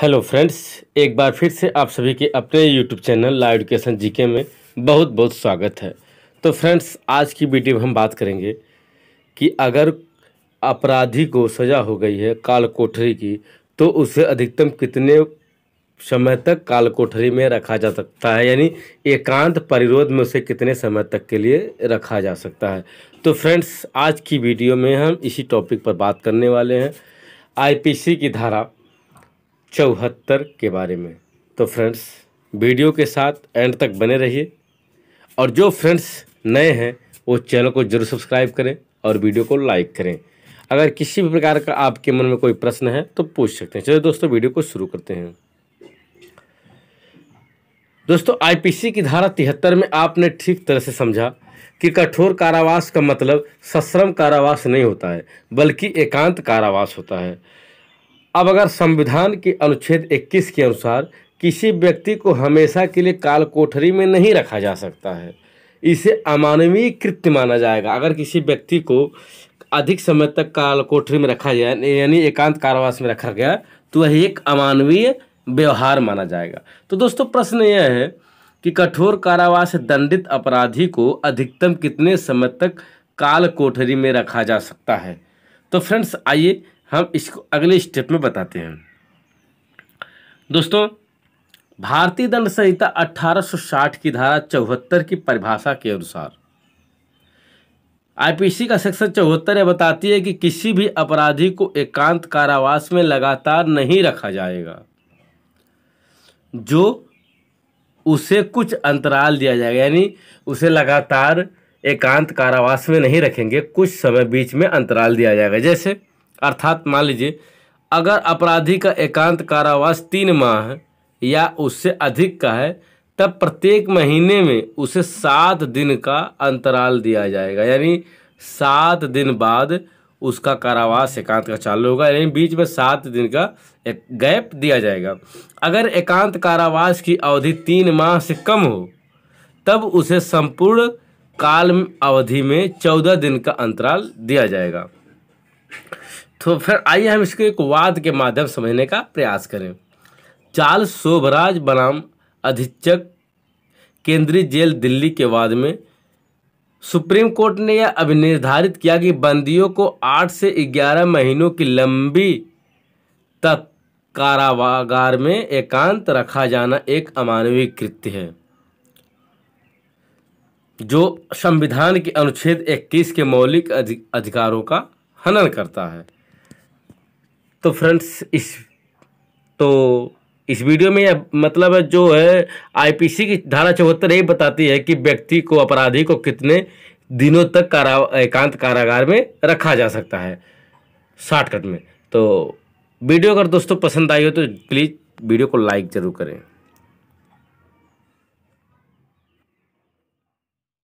hello friends एक बार फिर से आप सभी के अपने YouTube channel live education GK में बहुत बहुत स्वागत है तो फ्रेंड्स आज की वीडियो में हम बात करेंगे कि अगर अपराधी को सज़ा हो गई है काल कोठरी की तो उसे अधिकतम कितने समय तक काल कोठरी में रखा जा सकता है यानी एकांत परिरोध में उसे कितने समय तक के लिए रखा जा सकता है तो फ्रेंड्स आज की वीडियो में हम इसी टॉपिक पर बात करने वाले हैं आईपीसी की धारा चौहत्तर के बारे में तो फ्रेंड्स वीडियो के साथ एंड तक बने रहिए और जो फ्रेंड्स नए हैं वो चैनल को जरूर सब्सक्राइब करें और वीडियो को लाइक करें अगर किसी भी प्रकार का आपके मन में कोई प्रश्न है तो पूछ सकते हैं चलिए दोस्तों वीडियो को शुरू करते हैं दोस्तों आईपीसी की धारा तिहत्तर में आपने ठीक तरह से समझा कि कठोर कारावास का मतलब सश्रम कारावास नहीं होता है बल्कि एकांत कारावास होता है अब अगर संविधान के अनुच्छेद 21 के अनुसार किसी व्यक्ति को हमेशा के लिए काल कोठरी में नहीं रखा जा सकता है इसे अमानवीय कृत्य माना जाएगा अगर किसी व्यक्ति को अधिक समय तक काल कोठरी में रखा जाए यानी एकांत कारावास में रखा गया तो वह एक अमानवीय व्यवहार माना जाएगा तो दोस्तों प्रश्न यह है कि कठोर कारावास दंडित अपराधी को अधिकतम कितने समय तक काल कोठरी में रखा जा सकता है तो फ्रेंड्स आइए हम इसको अगले स्टेप में बताते हैं दोस्तों भारतीय दंड संहिता 1860 की धारा चौहत्तर की परिभाषा के अनुसार आईपीसी का सेक्शन चौहत्तर यह बताती है कि किसी भी अपराधी को एकांत कारावास में लगातार नहीं रखा जाएगा जो उसे कुछ अंतराल दिया जाएगा यानी उसे लगातार एकांत कारावास में नहीं रखेंगे कुछ समय बीच में अंतराल दिया जाएगा जैसे अर्थात मान लीजिए अगर अपराधी का एकांत कारावास तीन माह या उससे अधिक का है तब प्रत्येक महीने में उसे सात दिन का अंतराल दिया जाएगा यानी सात दिन बाद उसका कारावास एकांत का चालू होगा यानी बीच में सात दिन का एक गैप दिया जाएगा अगर एकांत कारावास की अवधि तीन माह से कम हो तब उसे संपूर्ण काल अवधि में चौदह दिन का अंतराल दिया जाएगा तो फिर आइए हम इसके एक वाद के माध्यम समझने का प्रयास करें चार्ल्स शोभराज बनाम अधीक्षक केंद्रीय जेल दिल्ली के वाद में सुप्रीम कोर्ट ने यह अभिनिर्धारित किया कि बंदियों को आठ से ग्यारह महीनों की लंबी तक कारावागार में एकांत रखा जाना एक अमानवीय कृत्य है जो संविधान के अनुच्छेद 21 के मौलिक अधिकारों का हनन करता है तो फ्रेंड्स इस तो इस वीडियो में मतलब है जो है आईपीसी की धारा चौहत्तर यही बताती है कि व्यक्ति को अपराधी को कितने दिनों तक कारा एकांत कारागार में रखा जा सकता है शॉर्टकट में तो वीडियो अगर दोस्तों पसंद आई हो तो प्लीज़ वीडियो को लाइक ज़रूर करें